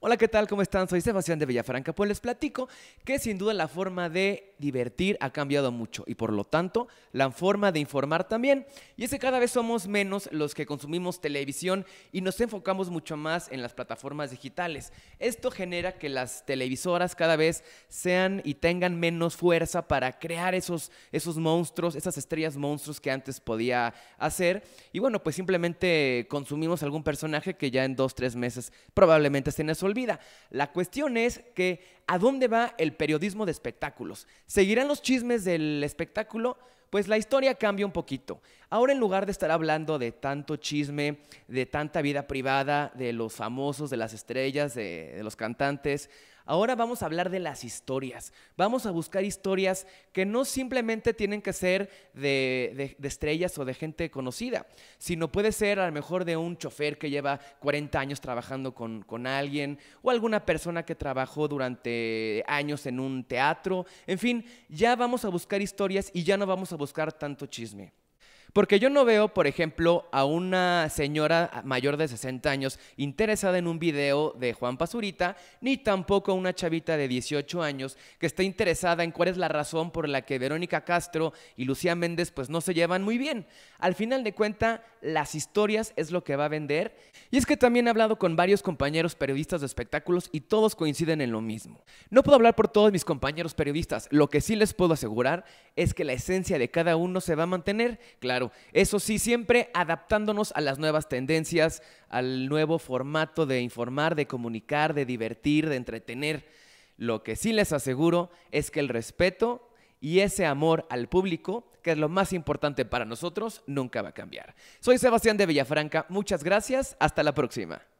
Hola, ¿qué tal? ¿Cómo están? Soy Sebastián de Villafranca. Pues les platico que sin duda la forma de divertir ha cambiado mucho y por lo tanto la forma de informar también. Y es que cada vez somos menos los que consumimos televisión y nos enfocamos mucho más en las plataformas digitales. Esto genera que las televisoras cada vez sean y tengan menos fuerza para crear esos, esos monstruos, esas estrellas monstruos que antes podía hacer. Y bueno, pues simplemente consumimos algún personaje que ya en dos, tres meses probablemente se nos olvida. La cuestión es que ¿a dónde va el periodismo de espectáculos? Seguirán los chismes del espectáculo, pues la historia cambia un poquito. Ahora en lugar de estar hablando de tanto chisme, de tanta vida privada, de los famosos, de las estrellas, de, los cantantes, ahora vamos a hablar de las historias. Vamos a buscar historias que no simplemente tienen que ser de, estrellas o de gente conocida, sino puede ser a lo mejor de un chofer que lleva 40 años trabajando con, con alguien o alguna persona que trabajó durante años en un teatro. En fin, ya vamos a buscar historias y ya no vamos a a buscar tanto chisme. Porque yo no veo, por ejemplo, a una señora mayor de 60 años interesada en un video de Juan Pazurita, ni tampoco a una chavita de 18 años que esté interesada en cuál es la razón por la que Verónica Castro y Lucía Méndez pues no se llevan muy bien. Al final de cuenta, las historias es lo que va a vender. Y es que también he hablado con varios compañeros periodistas de espectáculos y todos coinciden en lo mismo. No puedo hablar por todos mis compañeros periodistas, lo que sí les puedo asegurar es que la esencia de cada uno se va a mantener, claro eso sí, siempre adaptándonos a las nuevas tendencias, al nuevo formato de informar, de comunicar, de divertir, de entretener. Lo que sí les aseguro es que el respeto y ese amor al público, que es lo más importante para nosotros, nunca va a cambiar. Soy Sebastián de Villafranca, muchas gracias, hasta la próxima.